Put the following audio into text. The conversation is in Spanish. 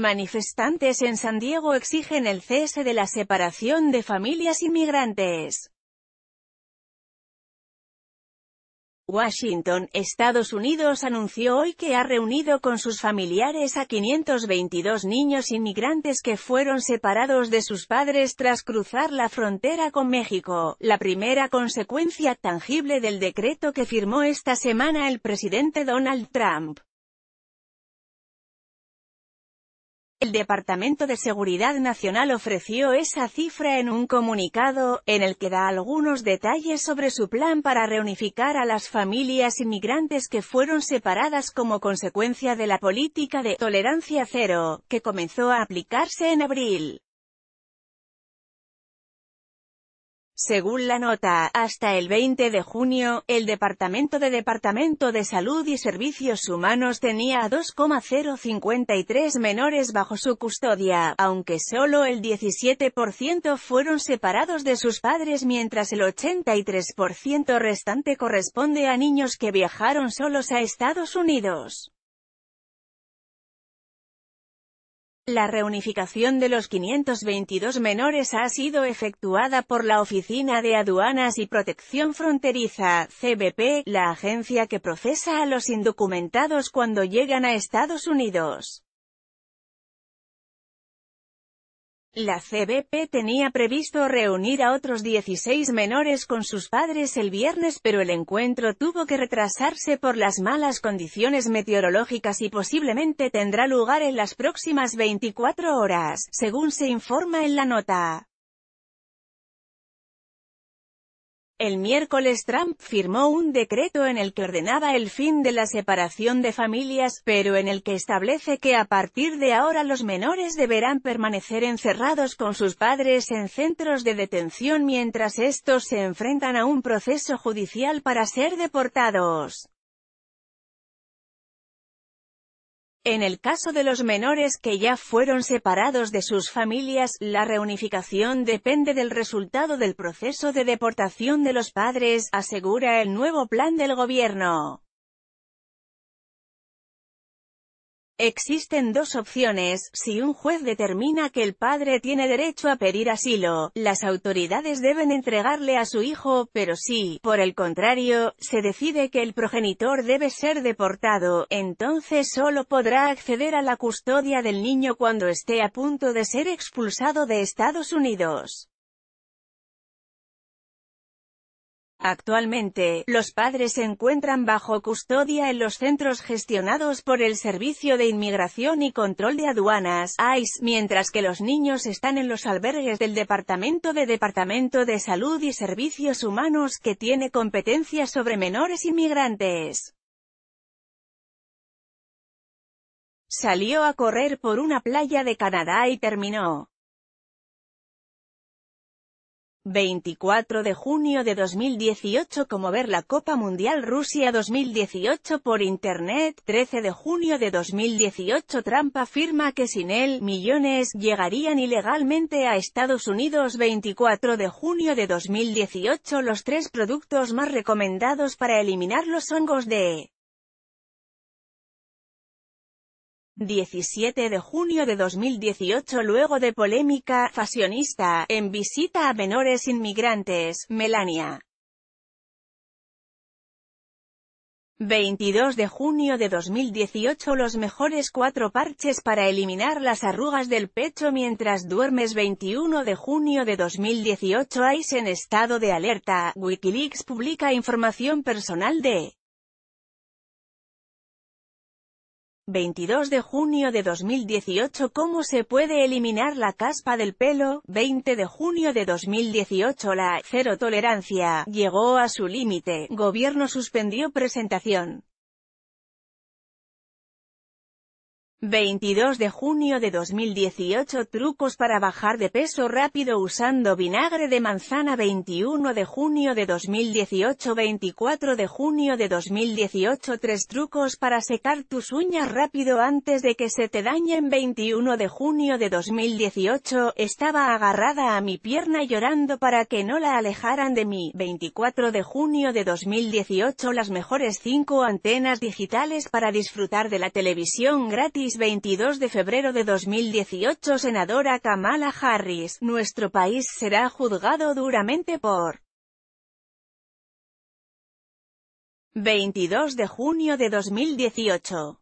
Manifestantes en San Diego exigen el cese de la separación de familias inmigrantes. Washington, Estados Unidos anunció hoy que ha reunido con sus familiares a 522 niños inmigrantes que fueron separados de sus padres tras cruzar la frontera con México, la primera consecuencia tangible del decreto que firmó esta semana el presidente Donald Trump. El Departamento de Seguridad Nacional ofreció esa cifra en un comunicado, en el que da algunos detalles sobre su plan para reunificar a las familias inmigrantes que fueron separadas como consecuencia de la política de tolerancia cero, que comenzó a aplicarse en abril. Según la nota, hasta el 20 de junio, el Departamento de Departamento de Salud y Servicios Humanos tenía a 2,053 menores bajo su custodia, aunque solo el 17% fueron separados de sus padres mientras el 83% restante corresponde a niños que viajaron solos a Estados Unidos. La reunificación de los 522 menores ha sido efectuada por la Oficina de Aduanas y Protección Fronteriza, CBP, la agencia que procesa a los indocumentados cuando llegan a Estados Unidos. La CBP tenía previsto reunir a otros 16 menores con sus padres el viernes pero el encuentro tuvo que retrasarse por las malas condiciones meteorológicas y posiblemente tendrá lugar en las próximas 24 horas, según se informa en la nota. El miércoles Trump firmó un decreto en el que ordenaba el fin de la separación de familias, pero en el que establece que a partir de ahora los menores deberán permanecer encerrados con sus padres en centros de detención mientras estos se enfrentan a un proceso judicial para ser deportados. En el caso de los menores que ya fueron separados de sus familias, la reunificación depende del resultado del proceso de deportación de los padres, asegura el nuevo plan del gobierno. Existen dos opciones, si un juez determina que el padre tiene derecho a pedir asilo, las autoridades deben entregarle a su hijo, pero si, por el contrario, se decide que el progenitor debe ser deportado, entonces solo podrá acceder a la custodia del niño cuando esté a punto de ser expulsado de Estados Unidos. Actualmente, los padres se encuentran bajo custodia en los centros gestionados por el Servicio de Inmigración y Control de Aduanas, ICE, mientras que los niños están en los albergues del Departamento de Departamento de Salud y Servicios Humanos que tiene competencia sobre menores inmigrantes. Salió a correr por una playa de Canadá y terminó 24 de junio de 2018 como ver la Copa Mundial Rusia 2018 por Internet, 13 de junio de 2018 Trump afirma que sin él, millones llegarían ilegalmente a Estados Unidos 24 de junio de 2018 los tres productos más recomendados para eliminar los hongos de 17 de junio de 2018 Luego de polémica, fashionista, en visita a menores inmigrantes, Melania. 22 de junio de 2018 Los mejores cuatro parches para eliminar las arrugas del pecho mientras duermes 21 de junio de 2018 ICE en estado de alerta, Wikileaks publica información personal de 22 de junio de 2018 ¿Cómo se puede eliminar la caspa del pelo? 20 de junio de 2018 La cero tolerancia llegó a su límite. Gobierno suspendió presentación. 22 de junio de 2018 Trucos para bajar de peso rápido usando vinagre de manzana 21 de junio de 2018 24 de junio de 2018 3 trucos para secar tus uñas rápido antes de que se te dañen 21 de junio de 2018 Estaba agarrada a mi pierna llorando para que no la alejaran de mí 24 de junio de 2018 Las mejores 5 antenas digitales para disfrutar de la televisión gratis 22 de febrero de 2018 Senadora Kamala Harris, nuestro país será juzgado duramente por 22 de junio de 2018